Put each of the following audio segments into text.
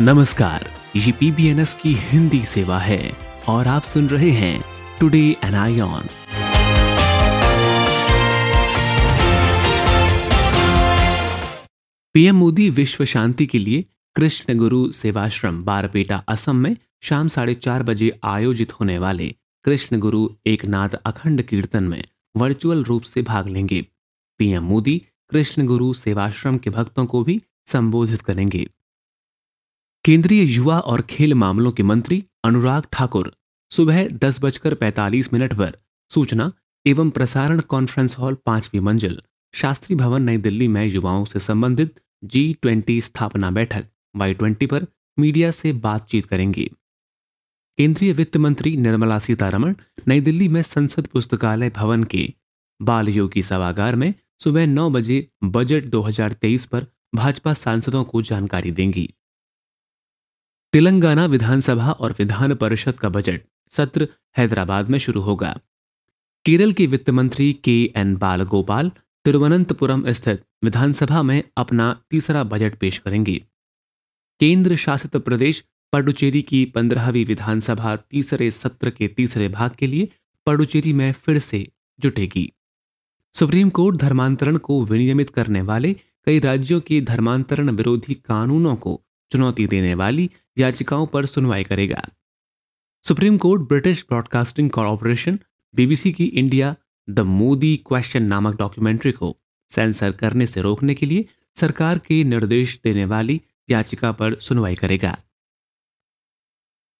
नमस्कार ये पीबीएनएस की हिंदी सेवा है और आप सुन रहे हैं today N I on PM Modi विश्व शांति के लिए कृष्ण गुरु सेवाश्रम बारपेटा असम में शाम साढ़े चार बजे आयोजित होने वाले कृष्ण गुरु एक नाथ अखंड कीर्तन में वर्चुअल रूप से भाग लेंगे पीएम मोदी कृष्ण गुरु सेवाश्रम के भक्तों को भी संबोधित करेंगे केंद्रीय युवा और खेल मामलों के मंत्री अनुराग ठाकुर सुबह दस बजकर पैंतालीस मिनट पर सूचना एवं प्रसारण कॉन्फ्रेंस हॉल पांचवी मंजिल शास्त्री भवन नई दिल्ली में युवाओं से संबंधित जी ट्वेंटी स्थापना बैठक वाई ट्वेंटी पर मीडिया से बातचीत करेंगे केंद्रीय वित्त मंत्री निर्मला सीतारमण नई दिल्ली में संसद पुस्तकालय भवन के बाल योगी सभागार में सुबह नौ बजे बजट 2023 पर भाजपा सांसदों को जानकारी देंगी तेलंगाना विधानसभा और विधान परिषद का बजट सत्र हैदराबाद में शुरू होगा केरल के वित्त मंत्री के एन गोपाल तिरुवनंतपुरम स्थित विधानसभा में अपना तीसरा बजट पेश करेंगे केंद्र शासित प्रदेश पाडुचेरी की पंद्रहवीं विधानसभा तीसरे सत्र के तीसरे भाग के लिए पडुचेरी में फिर से जुटेगी सुप्रीम कोर्ट धर्मांतरण को विनियमित करने वाले कई राज्यों के धर्मांतरण विरोधी कानूनों को चुनौती देने वाली याचिकाओं पर सुनवाई करेगा Supreme Court British Broadcasting Corporation BBC की इंडिया द मोदी क्वेश्चन नामक डॉक्यूमेंट्री को सेंसर करने से रोकने के लिए सरकार के निर्देश देने वाली याचिका पर सुनवाई करेगा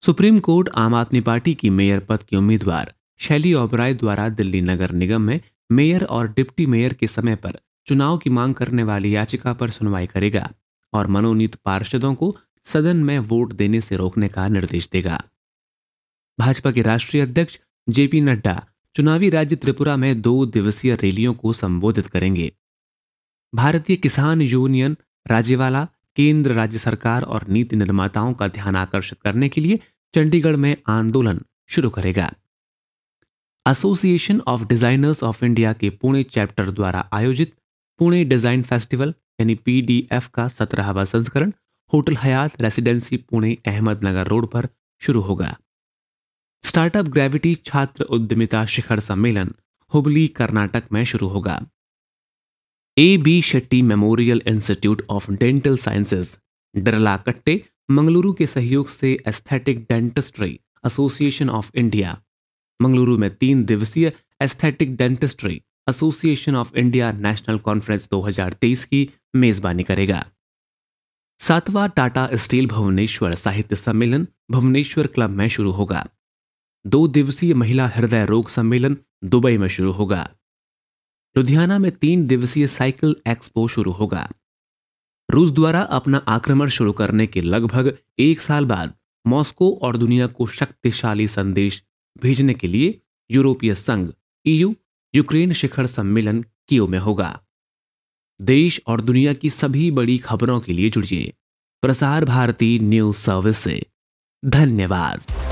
सुप्रीम कोर्ट आम आदमी पार्टी की मेयर पद की उम्मीदवार शैली ओबराय द्वारा दिल्ली नगर निगम में मेयर और डिप्टी मेयर के समय पर चुनाव की मांग करने वाली याचिका पर सुनवाई करेगा और मनोनीत पार्षदों को सदन में वोट देने से रोकने का निर्देश देगा भाजपा के राष्ट्रीय अध्यक्ष जेपी नड्डा चुनावी राज्य त्रिपुरा में दो दिवसीय रैलियों को संबोधित करेंगे भारतीय किसान यूनियन राज्यवाला केंद्र राज्य सरकार और नीति निर्माताओं का ध्यान आकर्षित करने के लिए चंडीगढ़ में आंदोलन शुरू करेगा Association of Designers of India के पुणे चैप्टर द्वारा आयोजित पुणे डिजाइन फेस्टिवल यानी पीडीएफ का सत्रहवा संस्करण hotel Hyatt Residency Pune Ahmednagar road पर शुरू होगा स्टार्टअप ग्रेविटी छात्र उद्यमिता शिखर सम्मेलन हुबली कर्नाटक में शुरू होगा A B Shetty Memorial Institute of Dental Sciences Deralakatte Mangaluru के सहयोग से Aesthetic Dentistry Association of India Mangaluru में तीन दिवसीय Aesthetic Dentistry Association of India National Conference 2023 की मेजबानी करेगा सातवां टाटा स्टील भुवनेश्वर साहित्य सम्मेलन भुवनेश्वर क्लब में शुरू होगा दो दिवसीय महिला हृदय रोग सम्मेलन दुबई में शुरू होगा लुधियाना में तीन दिवसीय साइकिल एक्सपो शुरू होगा रूस द्वारा अपना आक्रमण शुरू करने के लगभग एक साल बाद मॉस्को और दुनिया को शक्तिशाली संदेश भेजने के लिए यूरोपीय संघ ईयू यूक्रेन शिखर सम्मेलन कियो में होगा देश और दुनिया की सभी बड़ी खबरों के लिए जुड़िए प्रसार भारती न्यूज सर्विस से धन्यवाद